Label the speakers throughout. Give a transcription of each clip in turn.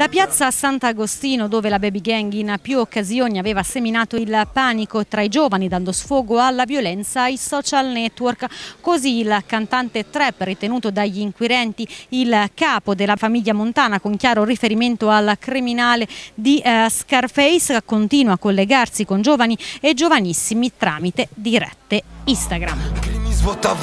Speaker 1: Da piazza Sant'Agostino, dove la baby gang in più occasioni aveva seminato il panico tra i giovani, dando sfogo alla violenza ai social network. Così il cantante trap, ritenuto dagli inquirenti il capo della famiglia montana, con chiaro riferimento al criminale di eh, Scarface, continua a collegarsi con giovani e giovanissimi tramite dirette Instagram.
Speaker 2: a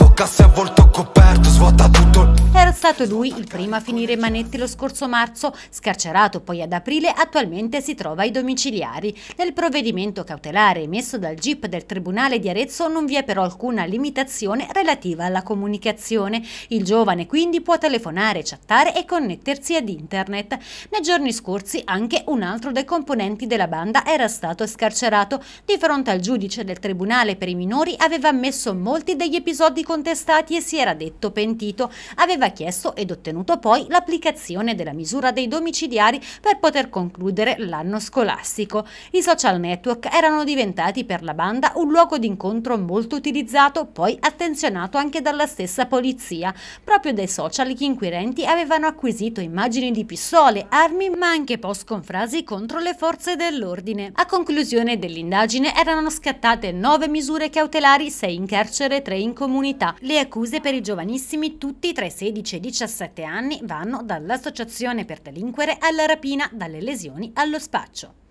Speaker 2: volto coperto svuota tutto.
Speaker 1: Era stato lui il primo a finire i manetti lo scorso marzo, scarcerato poi ad aprile, attualmente si trova ai domiciliari. Nel provvedimento cautelare emesso dal GIP del Tribunale di Arezzo non vi è però alcuna limitazione relativa alla comunicazione. Il giovane quindi può telefonare, chattare e connettersi ad internet. Nei giorni scorsi anche un altro dei componenti della banda era stato scarcerato. Di fronte al giudice del Tribunale per i minori aveva ammesso molti degli episodi contestati e si era detto pensato pentito, aveva chiesto ed ottenuto poi l'applicazione della misura dei domiciliari per poter concludere l'anno scolastico. I social network erano diventati per la banda un luogo d'incontro molto utilizzato, poi attenzionato anche dalla stessa polizia. Proprio dai social gli inquirenti avevano acquisito immagini di pistole, armi, ma anche post con frasi contro le forze dell'ordine. A conclusione dell'indagine erano scattate nove misure cautelari, sei in carcere e tre in comunità. Le accuse per i giovanissimi giovanissimi, tutti tra i 16 e i 17 anni, vanno dall'associazione per delinquere alla rapina, dalle lesioni allo spaccio.